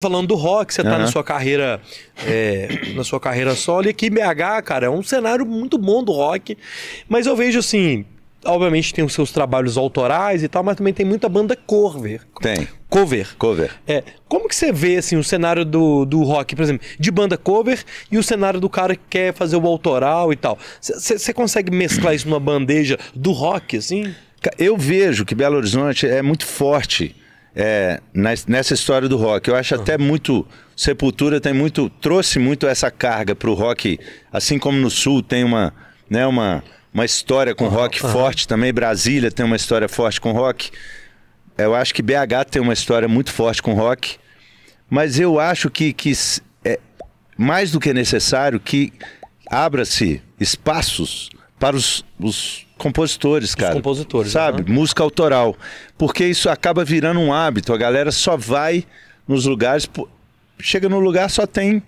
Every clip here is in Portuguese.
falando do rock, você tá na sua carreira é, na sua carreira solo, e aqui BH, cara, é um cenário muito bom do rock, mas eu vejo assim, obviamente tem os seus trabalhos autorais e tal, mas também tem muita banda cover. Tem. Cover. Cover. É, como que você vê assim o cenário do, do rock, por exemplo, de banda cover e o cenário do cara que quer fazer o autoral e tal? Você consegue mesclar isso numa bandeja do rock assim? Eu vejo que Belo Horizonte é muito forte é, nessa história do rock. Eu acho uhum. até muito. Sepultura tem muito. trouxe muito essa carga pro rock, assim como no sul tem uma. Né, uma uma história com uhum. rock forte também. Brasília tem uma história forte com rock. Eu acho que BH tem uma história muito forte com rock. Mas eu acho que, que é mais do que necessário que abra-se espaços para os, os compositores, cara. Os compositores, sabe? Uhum. Música autoral. Porque isso acaba virando um hábito. A galera só vai nos lugares, chega no lugar só tem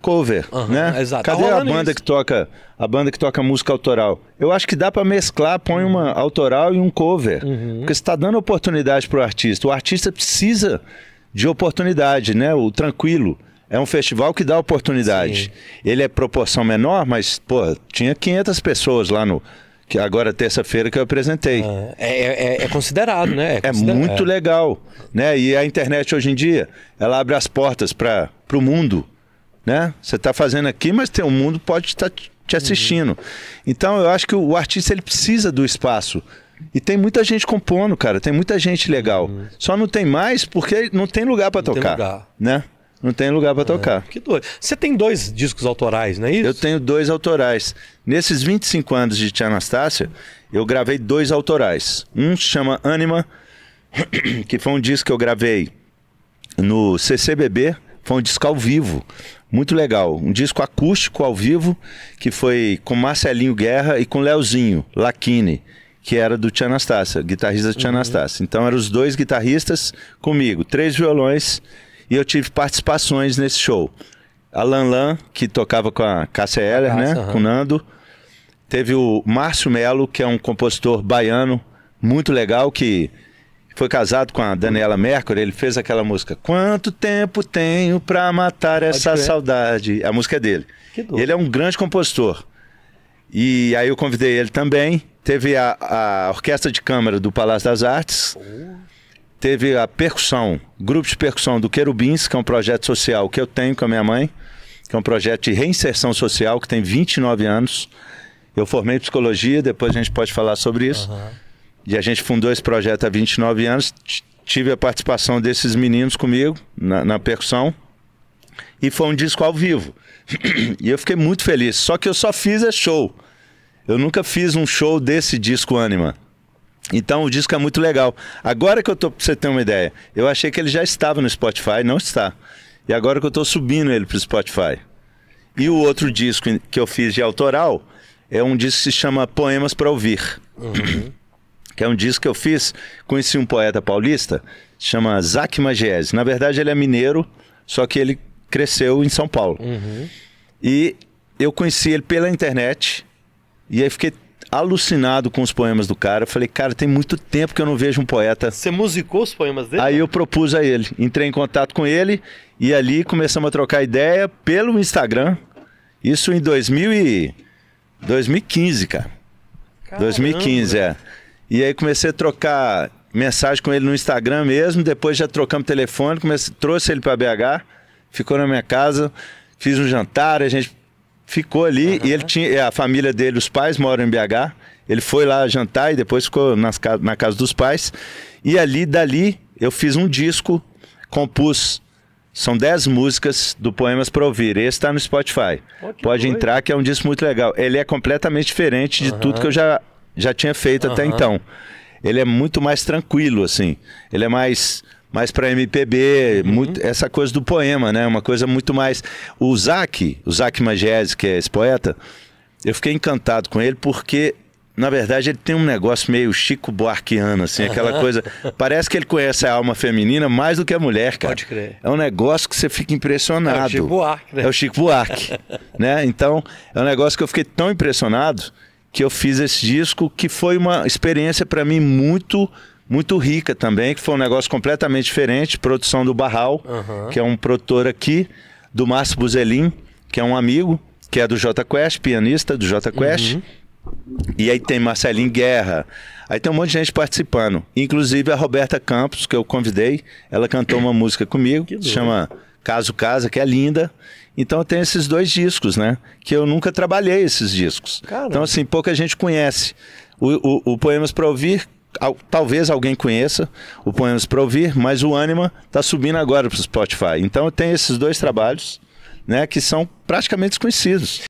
cover, uhum, né? Exato. Tá Cadê tá a banda isso. que toca a banda que toca música autoral? Eu acho que dá para mesclar, põe uma autoral e um cover, uhum. porque está dando oportunidade para o artista. O artista precisa de oportunidade, né? O tranquilo. É um festival que dá oportunidade. Sim. Ele é proporção menor, mas, pô, tinha 500 pessoas lá no. Que agora, terça-feira, que eu apresentei. Ah, é, é, é, é, considerado, né? É, considerado, é muito é. legal. Né? E a internet hoje em dia, ela abre as portas para o mundo. Né? Você está fazendo aqui, mas tem o um mundo pode estar tá te uhum. assistindo. Uhum. Então, eu acho que o artista ele precisa do espaço. E tem muita gente compondo, cara. Tem muita gente legal. Uhum. Só não tem mais porque não tem lugar para tocar. Tem lugar. Né? Não tem lugar para é. tocar. É, que doido. Você tem dois discos autorais, não é isso? Eu tenho dois autorais. Nesses 25 anos de Tia Anastácia, eu gravei dois autorais. Um chama Anima, que foi um disco que eu gravei no CCBB. Foi um disco ao vivo, muito legal. Um disco acústico ao vivo, que foi com Marcelinho Guerra e com Leozinho Laquine, que era do Tia Anastácia, guitarrista do Tia uhum. Anastácia. Então eram os dois guitarristas comigo, três violões e eu tive participações nesse show. A Lan Lan, que tocava com a Cássia Heller, né? Uhum. Com o Nando. Teve o Márcio Melo, que é um compositor baiano muito legal, que foi casado com a Daniela Mercury, ele fez aquela música Quanto tempo tenho para matar essa saudade? A música é dele. Ele é um grande compositor. E aí eu convidei ele também. Teve a, a Orquestra de Câmara do Palácio das Artes. Oh teve a percussão, grupo de percussão do Querubins, que é um projeto social que eu tenho com a minha mãe, que é um projeto de reinserção social que tem 29 anos. Eu formei psicologia, depois a gente pode falar sobre isso. Uhum. E a gente fundou esse projeto há 29 anos. Tive a participação desses meninos comigo na, na percussão. E foi um disco ao vivo. e eu fiquei muito feliz. Só que eu só fiz é show. Eu nunca fiz um show desse disco Anima. Então o disco é muito legal. Agora que eu tô, pra você ter uma ideia, eu achei que ele já estava no Spotify, não está. E agora que eu tô subindo ele pro Spotify. E o outro disco que eu fiz de autoral é um disco que se chama Poemas para Ouvir. Uhum. Que é um disco que eu fiz, conheci um poeta paulista, chama Zac Magés. Na verdade ele é mineiro, só que ele cresceu em São Paulo. Uhum. E eu conheci ele pela internet, e aí fiquei alucinado com os poemas do cara. Eu falei, cara, tem muito tempo que eu não vejo um poeta. Você musicou os poemas dele? Aí eu propus a ele. Entrei em contato com ele e ali começamos a trocar ideia pelo Instagram. Isso em 2000 e... 2015, cara. Caramba. 2015, é. E aí comecei a trocar mensagem com ele no Instagram mesmo. Depois já trocamos telefone, comecei, trouxe ele para BH, ficou na minha casa, fiz um jantar, a gente ficou ali uhum. e ele tinha a família dele, os pais moram em BH. Ele foi lá jantar e depois ficou nas, na casa dos pais. E ali, dali, eu fiz um disco, compus. São 10 músicas do Poemas para Ouvir. Esse está no Spotify. Oh, Pode doido. entrar, que é um disco muito legal. Ele é completamente diferente de uhum. tudo que eu já, já tinha feito uhum. até então. Ele é muito mais tranquilo, assim. Ele é mais mais para MPB, uhum. muito, essa coisa do poema, né? Uma coisa muito mais. O Zac, o Zac Magés, que é esse poeta, eu fiquei encantado com ele porque na verdade, ele tem um negócio meio Chico Buarquiano, assim, aquela coisa. Parece que ele conhece a alma feminina mais do que a mulher, cara. Pode crer. É um negócio que você fica impressionado. É o Chico Buarque, né? É o Chico Buarque. né? Então, é um negócio que eu fiquei tão impressionado que eu fiz esse disco, que foi uma experiência para mim muito muito rica também, que foi um negócio completamente diferente, produção do Barral, uhum. que é um produtor aqui, do Márcio Buzelin, que é um amigo, que é do J Quest, pianista do J Quest. Uhum. E aí tem Marcelinho Guerra. Aí tem um monte de gente participando. Inclusive a Roberta Campos, que eu convidei. Ela cantou uma música comigo, que se chama Caso Casa, que é linda. Então tem esses dois discos, né? Que eu nunca trabalhei esses discos. Caramba. Então, assim, pouca gente conhece. O, o, o Poemas para Ouvir talvez alguém conheça o Poemas para Ouvir, mas o Anima está subindo agora para o Spotify. Então eu tenho esses dois trabalhos né, que são praticamente desconhecidos.